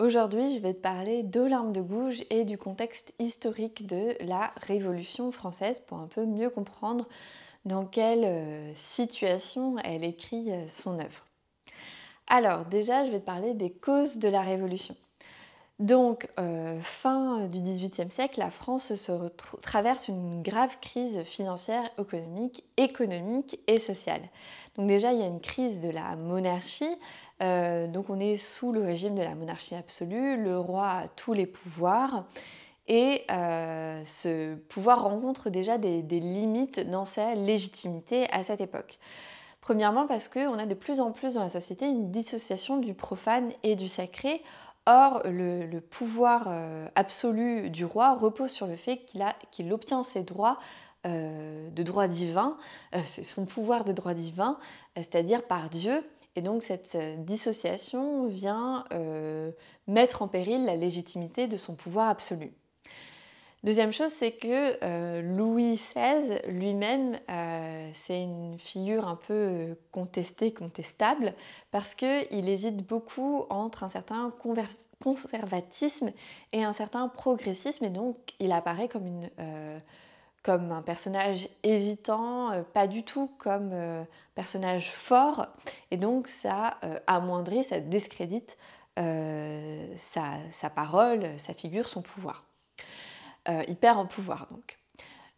Aujourd'hui, je vais te parler L'Arme de Gouges et du contexte historique de la Révolution française pour un peu mieux comprendre dans quelle euh, situation elle écrit euh, son œuvre. Alors déjà, je vais te parler des causes de la Révolution. Donc, euh, fin euh, du XVIIIe siècle, la France se traverse une grave crise financière, économique, économique et sociale. Donc déjà, il y a une crise de la monarchie. Euh, donc on est sous le régime de la monarchie absolue. Le roi a tous les pouvoirs. Et ce pouvoir rencontre déjà des, des limites dans sa légitimité à cette époque. Premièrement parce qu'on a de plus en plus dans la société une dissociation du profane et du sacré Or, le, pouvoir euh, absolu du roi repose sur le fait qu'il, obtient ses droits euh, de droit divin, euh, son pouvoir de droit divin, c'est-à-dire par Dieu. Et donc cette dissociation vient mettre en péril la légitimité de son pouvoir absolu. Deuxième chose, c'est que euh, Louis XVI lui-même, euh, c'est une figure un peu euh, contestée, contestable, parce qu'il hésite beaucoup entre un certain conservatisme et un certain progressisme, et donc il apparaît comme, comme un personnage hésitant, pas du tout comme personnage fort, et donc ça amoindrit, ça discrédite sa parole, sa figure, son pouvoir il euh, perd en pouvoir donc.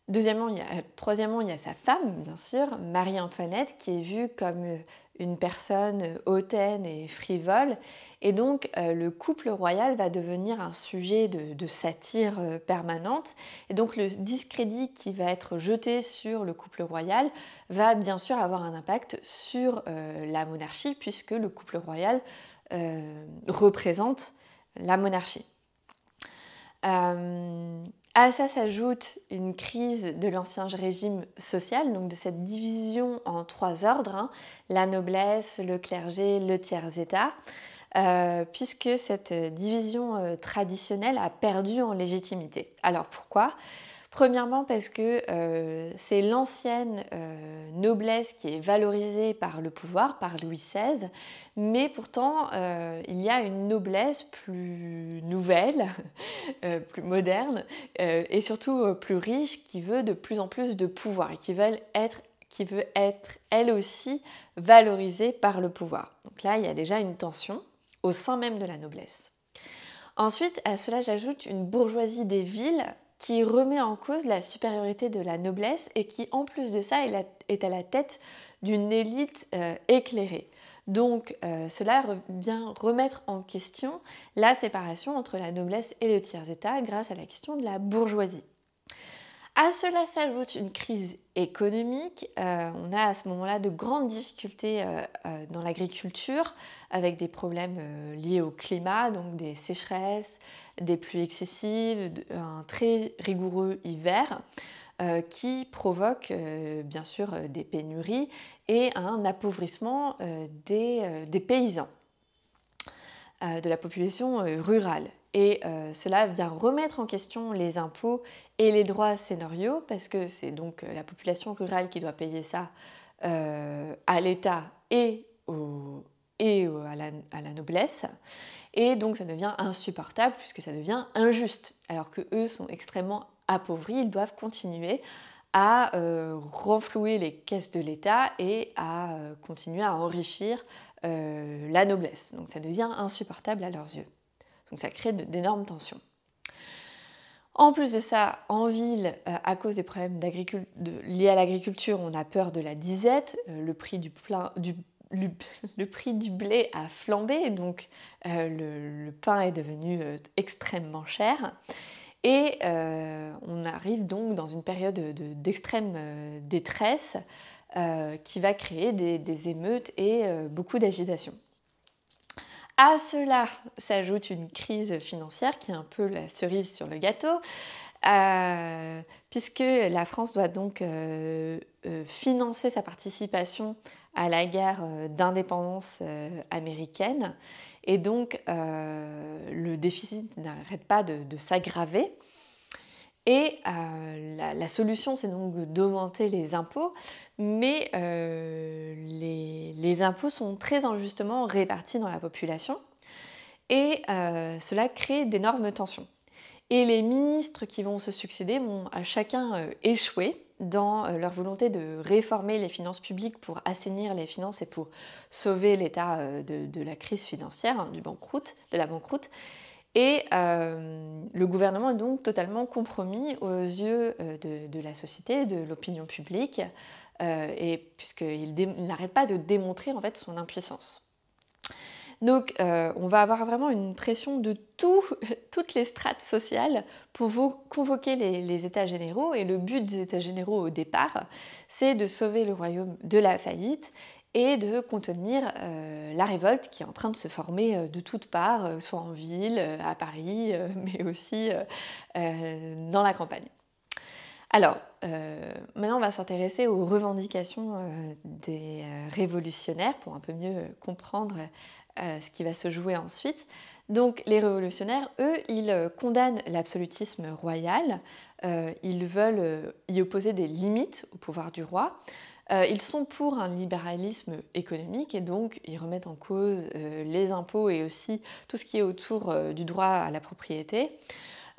Deuxièmement, il y euh, troisièmement, il y a sa femme, bien sûr, Marie-Antoinette, qui est vue comme euh, une personne hautaine et frivole. Et donc, le couple royal va devenir un sujet de, satire permanente. Et donc, le discrédit qui va être jeté sur le couple royal va bien sûr avoir un impact sur la monarchie, puisque le couple royal représente la monarchie. Euh, à ça s'ajoute une crise de l'ancien régime social, donc de cette division en trois ordres, hein. la noblesse, le clergé, le tiers-état, euh, puisque cette division euh, traditionnelle a perdu en légitimité. Alors pourquoi Premièrement parce que euh, c'est l'ancienne euh, noblesse qui est valorisée par le pouvoir, par Louis XVI, mais pourtant euh, il y a une noblesse plus nouvelle, plus moderne et surtout plus riche qui veut de plus en plus de pouvoir et qui, être, qui veut être elle aussi valorisée par le pouvoir. Donc là, il y a déjà une tension au sein même de la noblesse. Ensuite, à cela j'ajoute une bourgeoisie des villes qui remet en cause la supériorité de la noblesse et qui en plus de ça est à la tête d'une élite euh, éclairée. Donc euh, cela vient remettre en question la séparation entre la noblesse et le tiers-état grâce à la question de la bourgeoisie. À cela s'ajoute une crise économique. Euh, on a à ce moment-là de grandes difficultés euh, euh, dans l'agriculture avec des problèmes liés au climat, donc des sécheresses, des pluies excessives, un très rigoureux hiver qui provoque bien sûr des pénuries et un appauvrissement des paysans, de la population rurale. Et euh, cela vient remettre en question les impôts et les droits scénarios, parce que c'est donc euh, la population rurale qui doit payer ça euh, à l'État et, et à, la, noblesse. Et donc ça devient insupportable, puisque ça devient injuste. Alors que eux sont extrêmement appauvris, ils doivent continuer à renflouer les caisses de l'État et à continuer à enrichir la noblesse. Donc ça devient insupportable à leurs yeux. Donc ça crée d'énormes tensions. En plus de ça, en ville, euh, à cause des problèmes liés à l'agriculture, on a peur de la disette, euh, le, prix du blé a flambé, donc euh, le, pain est devenu extrêmement cher. Et on arrive donc dans une période d'extrême détresse qui va créer des émeutes et beaucoup d'agitation. À cela s'ajoute une crise financière qui est un peu la cerise sur le gâteau, euh, puisque la France doit donc euh, euh, financer sa participation à la guerre d'indépendance américaine. Et donc, le déficit n'arrête pas de s'aggraver. Et euh, la, solution, c'est donc d'augmenter les impôts, mais euh, les, impôts sont très injustement répartis dans la population, et euh, cela crée d'énormes tensions. Et les ministres qui vont se succéder vont à chacun échouer dans leur volonté de réformer les finances publiques pour assainir les finances et pour sauver l'État de, la crise financière, hein, du de la banqueroute. Et euh, le gouvernement est donc totalement compromis aux yeux euh, de, la société, de l'opinion publique, euh, et puisqu'il n'arrête pas de démontrer en fait son impuissance. Donc on va avoir vraiment une pression de toutes les strates sociales pour convoquer les, États généraux. Et le but des États généraux au départ, c'est de sauver le royaume de la faillite et de contenir euh, la révolte qui est en train de se former euh, de toutes parts, euh, soit en ville, à Paris, mais aussi dans la campagne. Alors, maintenant on va s'intéresser aux revendications des révolutionnaires pour un peu mieux comprendre ce qui va se jouer ensuite. Donc les révolutionnaires, eux, ils condamnent l'absolutisme royal, ils veulent y opposer des limites au pouvoir du roi, euh, ils sont pour un libéralisme économique et donc ils remettent en cause euh, les impôts et aussi tout ce qui est autour euh, du droit à la propriété.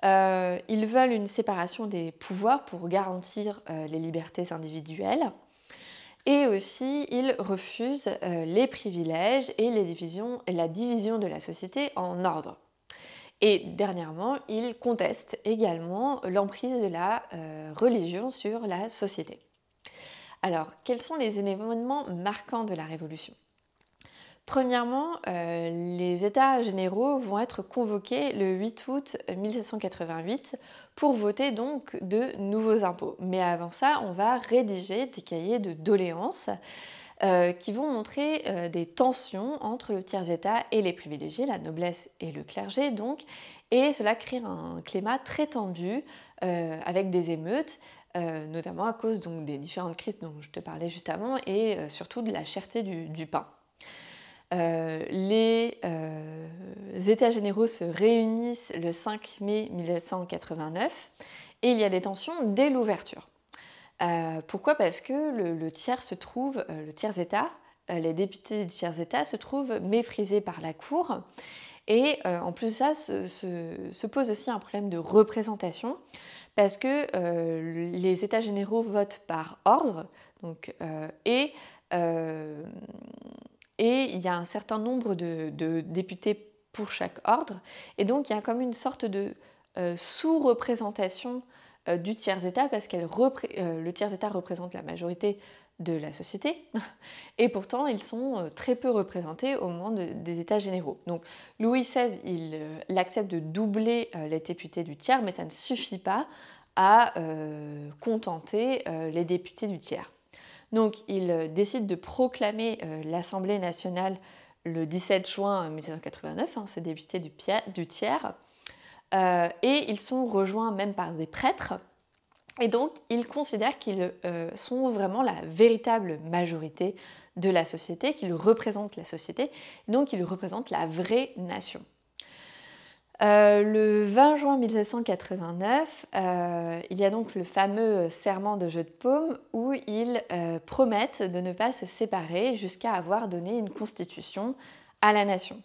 ils veulent une séparation des pouvoirs pour garantir les libertés individuelles. Et aussi, ils refusent les privilèges et, les divisions, et la division de la société en ordre. Et dernièrement, ils contestent également l'emprise de la religion sur la société. Alors, quels sont les événements marquants de la Révolution Premièrement, euh, les États généraux vont être convoqués le 8 août 1788 pour voter donc de nouveaux impôts. Mais avant ça, on va rédiger des cahiers de doléances euh, qui vont montrer euh, des tensions entre le tiers-État et les privilégiés, la noblesse et le clergé donc, et cela crée un climat très tendu avec des émeutes. Euh, notamment à cause des différentes crises dont je te parlais juste avant et euh, surtout de la cherté du, pain. Euh, les États généraux se réunissent le 5 mai 1789 et il y a des tensions dès l'ouverture. pourquoi Parce que le, le, tiers se trouve, le tiers État, les députés du tiers État se trouvent méprisés par la Cour et euh, en plus ça, se, pose aussi un problème de représentation, parce que euh, les États généraux votent par ordre, donc, euh, et, il y a un certain nombre de, de, députés pour chaque ordre, et donc il y a comme une sorte de sous-représentation du tiers-État, parce que le tiers-État représente la majorité de la société, et pourtant ils sont euh, très peu représentés au moment des États généraux. Donc Louis XVI, il, l'accepte euh, accepte de doubler euh, les députés du tiers, mais ça ne suffit pas à contenter les députés du tiers. Donc il décide de proclamer l'Assemblée nationale le 17 juin 1789, ses hein, ces députés du tiers, et ils sont rejoints même par des prêtres et donc, ils considèrent qu'ils euh, sont vraiment la véritable majorité de la société, qu'ils représentent la société, donc ils représentent la vraie nation. Euh, le 20 juin 1789, euh, il y a donc le fameux serment de jeu de paume où ils promettent de ne pas se séparer jusqu'à avoir donné une constitution à la nation.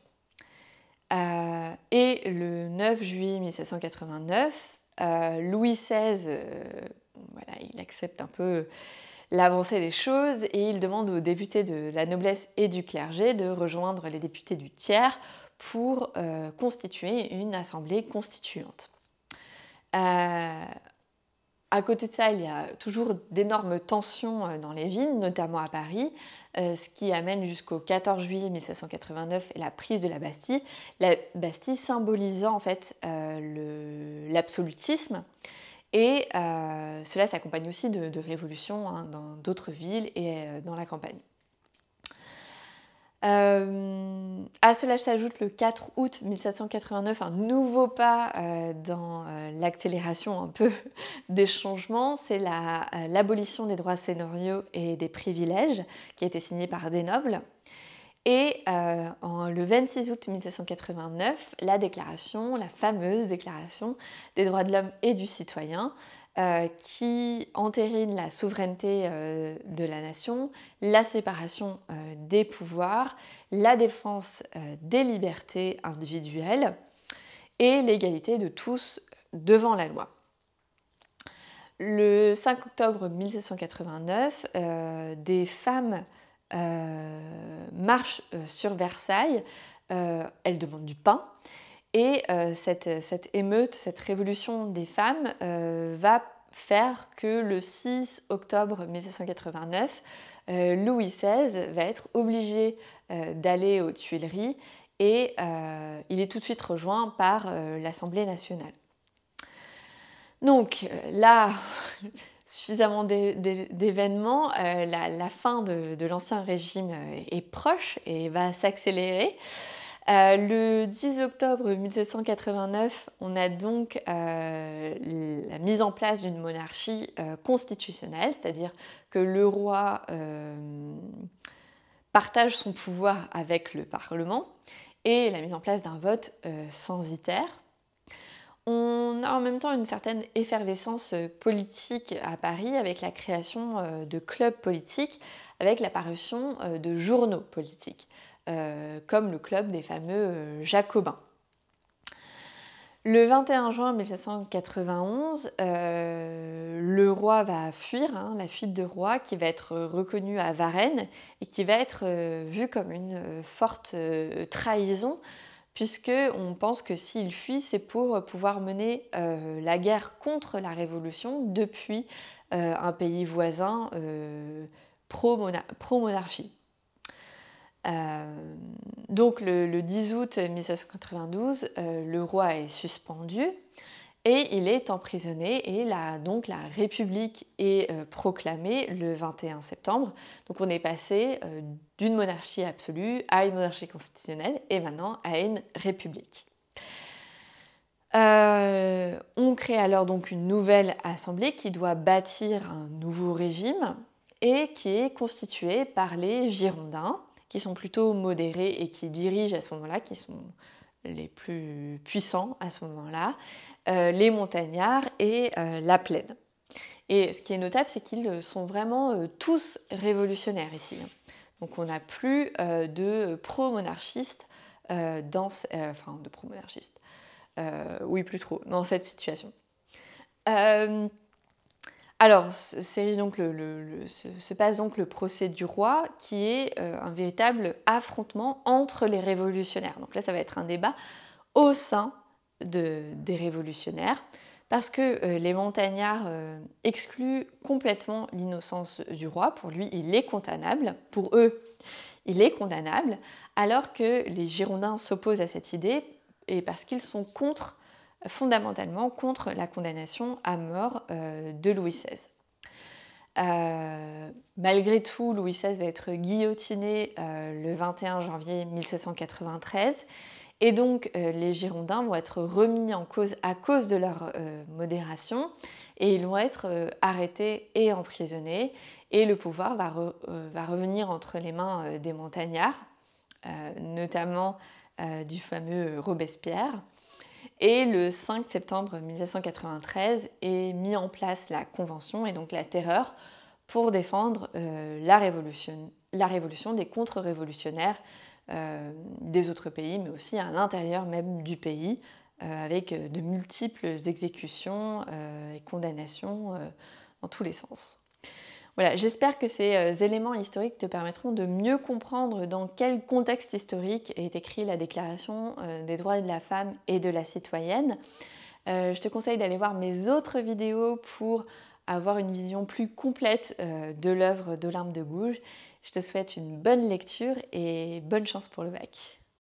et le 9 juillet 1789, euh, Louis XVI, euh, il accepte un peu l'avancée des choses et il demande aux députés de la noblesse et du clergé de rejoindre les députés du tiers pour euh, constituer une assemblée constituante. à côté de ça, il y a toujours d'énormes tensions dans les villes, notamment à Paris, euh, ce qui amène jusqu'au 14 juillet 1789 et la prise de la Bastille, la Bastille symbolisant en fait euh, l'absolutisme. Et euh, cela s'accompagne aussi de, révolutions hein, dans d'autres villes et dans la campagne. Euh, à cela s'ajoute le 4 août 1789 un nouveau pas euh, dans euh, l'accélération un peu des changements, c'est l'abolition des droits seigneuriaux et des privilèges qui a été signée par des nobles. Et le 26 août 1789, la déclaration, la fameuse déclaration des droits de l'homme et du citoyen, euh, qui entérine la souveraineté euh, de la nation, la séparation euh, des pouvoirs, la défense des libertés individuelles et l'égalité de tous devant la loi. Le 5 octobre 1789, des femmes marchent sur Versailles, elles demandent du pain et euh, cette, émeute, cette révolution des femmes euh, va faire que le 6 octobre 1789, euh, Louis XVI va être obligé d'aller aux Tuileries et il est tout de suite rejoint par l'Assemblée nationale. Donc là, suffisamment d'événements, la, fin de l'Ancien Régime est proche et va s'accélérer. Euh, le 10 octobre 1789, on a donc euh, la mise en place d'une monarchie euh, constitutionnelle, c'est-à-dire que le roi partage son pouvoir avec le Parlement et la mise en place d'un vote censitaire. On a en même temps une certaine effervescence politique à Paris avec la création de clubs politiques, avec l'apparition de journaux politiques. Euh, comme le club des fameux euh, Jacobins. Le 21 juin 1791, euh, le roi va fuir, hein, la fuite de roi, qui va être reconnue à Varennes et qui va être vue comme une forte trahison, puisque on pense que s'il fuit, c'est pour pouvoir mener la guerre contre la Révolution depuis un pays voisin pro-monarchie. Euh, donc le, 10 août 1792, euh, le roi est suspendu et il est emprisonné et la, donc la République est euh, proclamée le 21 septembre. Donc on est passé d'une monarchie absolue à une monarchie constitutionnelle et maintenant à une République. on crée alors donc une nouvelle assemblée qui doit bâtir un nouveau régime et qui est constituée par les Girondins, qui sont plutôt modérés et qui dirigent à ce moment-là, qui sont les plus puissants à ce moment-là, euh, les montagnards et euh, la plaine. Et ce qui est notable, c'est qu'ils sont vraiment euh, tous révolutionnaires ici. Donc on n'a plus de pro-monarchistes dans, enfin de pro-monarchistes, oui plus trop, dans cette situation. Alors, se, passe donc le procès du roi, qui est euh, un véritable affrontement entre les révolutionnaires. Donc là, ça va être un débat au sein des révolutionnaires, parce que euh, les montagnards euh, excluent complètement l'innocence du roi. Pour lui, il est condamnable. Pour eux, il est condamnable, alors que les Girondins s'opposent à cette idée et parce qu'ils sont contre fondamentalement contre la condamnation à mort euh, de Louis XVI. Euh, malgré tout, Louis XVI va être guillotiné euh, le 21 janvier 1793 et donc les Girondins vont être remis en cause à cause de leur modération et ils vont être arrêtés et emprisonnés et le pouvoir va revenir entre les mains des montagnards, notamment du fameux Robespierre. Et le 5 septembre 1793 est mis en place la Convention et donc la Terreur pour défendre euh, la, révolution, des contre-révolutionnaires euh, des autres pays, mais aussi à l'intérieur même du pays, euh, avec de multiples exécutions et condamnations dans tous les sens. Voilà, j'espère que ces euh, éléments historiques te permettront de mieux comprendre dans quel contexte historique est écrite la Déclaration euh, des droits de la femme et de la citoyenne. Euh, je te conseille d'aller voir mes autres vidéos pour avoir une vision plus complète de l'œuvre de l'Arme de Bouge. Je te souhaite une bonne lecture et bonne chance pour le bac.